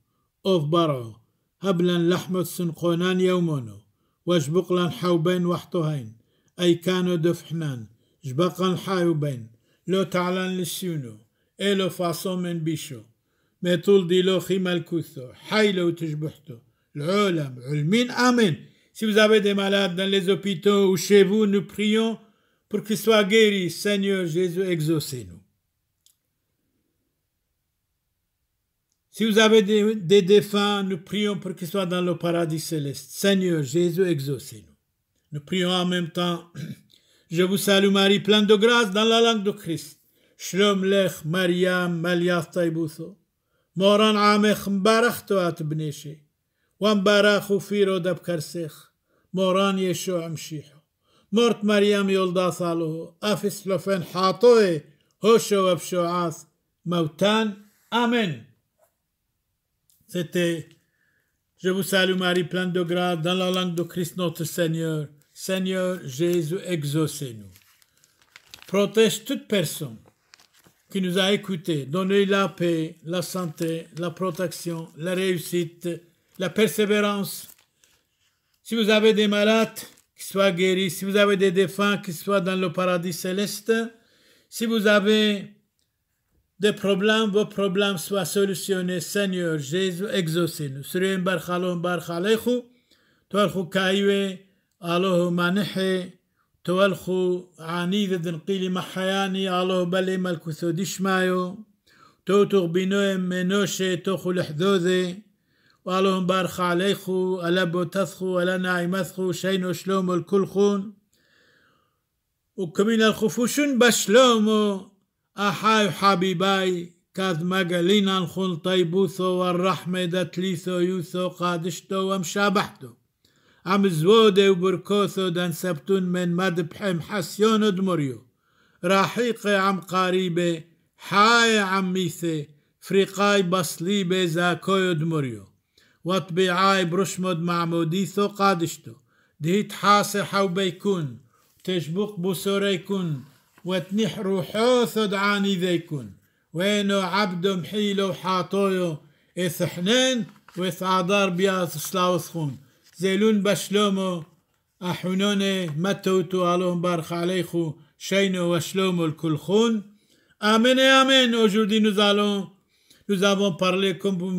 Of Baro, هبلا لحمة سنقونان يومونو وجبقلا حوبين وحطهين أي كانوا دفحنان جبقا حايوبين لو تعلن للسيونو إلو فاصو من بيشو متول ديلو خيمة الكوثو حيلو تجبحتو Amen. Si vous avez des malades dans les hôpitaux ou chez vous, nous prions pour qu'ils soient guéris. Seigneur Jésus, exaucez-nous. Si vous avez des, défunts, nous prions pour qu'ils soient dans le paradis céleste. Seigneur Jésus, exaucez-nous. Nous prions en même temps. Je vous salue Marie, pleine de grâce dans la langue de Christ. Shalom lech Mariam, Moran amech c'était Je vous salue Marie, pleine de grâce, dans la langue de Christ notre Seigneur. Seigneur Jésus, exaucez-nous. Protège toute personne qui nous a écoutés. Donnez la paix, la santé, la protection, la réussite la persévérance. Si vous avez des malades, qu'ils soient guéris. Si vous avez des défunts, qu'ils soient dans le paradis céleste. Si vous avez des problèmes, vos problèmes soient solutionnés. Seigneur Jésus, exaucez-nous. توالخو كايوي الله مانحي توالخو عنيد دن قيلي محياني الله بلي ملكو ثوديش مايو توتو بينوي منوشي توخو لحذوذي وقال لهم بار خاليخو ألبو تثخو ألنا يمثخو شينو شلومو الكلخون وكمين الخفوشن بشلومو أحاي حبيباي كاذ مقالينا الخون طيبوثو والرحمة دتليثو يوثو قادشتو ومشابحتو عم زوده وبركوثو دان سبتون من مدبحم حسيون دمريو راحيقي عم قريبي حاي عم فريقاي بصليبي زاكوي دمريو وطبيعاي برشمد مع موديثو قادشتو دهيت حاسي حو بيكون تشبق بسوريكون وتنحرو حوثو دعاني ذيكون وينو عبدو محيلو حاطويو إث حنين وإث عذار بياث سلاوثخون زيلون بشلومو أحنوني متوتو ألوهم بارخ عليخو شينو وشلومو الكلخون آمين آمين أجودين زالون Nous avons parlé comme vous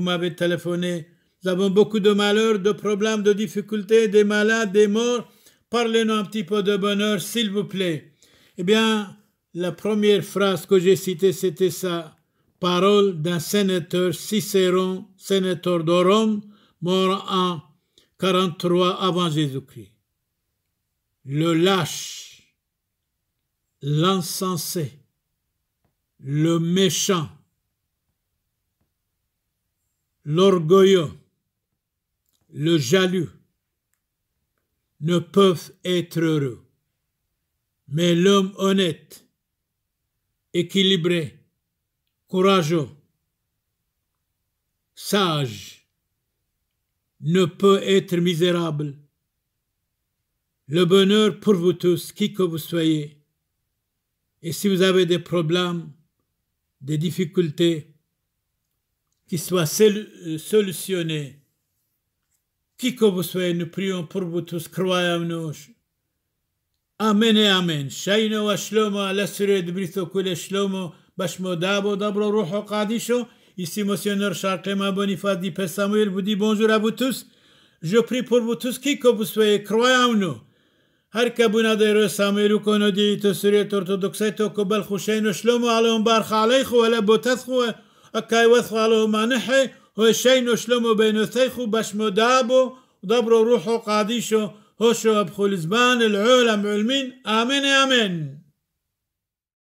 m'avez téléphoné. Nous avons beaucoup de malheurs, de problèmes, de difficultés, des malades, des morts. Parlez-nous un petit peu de bonheur, s'il vous plaît. Eh bien, la première phrase que j'ai citée, c'était ça. Parole d'un sénateur Cicéron, sénateur de Rome, mort en 43 avant Jésus-Christ. Le lâche, l'insensé, le méchant, l'orgueilleux, le jaloux ne peuvent être heureux. Mais l'homme honnête, équilibré, courageux, sage, ne peut être misérable. Le bonheur pour vous tous, qui que vous soyez, et si vous avez des problèmes, des difficultés, qui soit euh, solutionné. Qui que vous soyez, nous prions pour vous tous, croyez-nous. Amen et Amen. Shaino wa shlomo, ala suri de brito kule shlomo, bashmo dabro ruho Ici, Monsieur Charles Clément Boniface Père Samuel, vous dit bonjour à vous tous. Je prie pour vous tous, qui que vous soyez, croyez-nous. Harka bunadere Samuel, ou qu'on dit, tu suri orthodoxe, et kobal khushaino shlomo, ala bar khaleichu, ala botathu, ala هكاي وثوى له مانحي هو شين وشلمو بينو ثيخو بشمو دابو ودبرو روحو قاديشو هوشو بخول زبان العولم علمين آمين آمين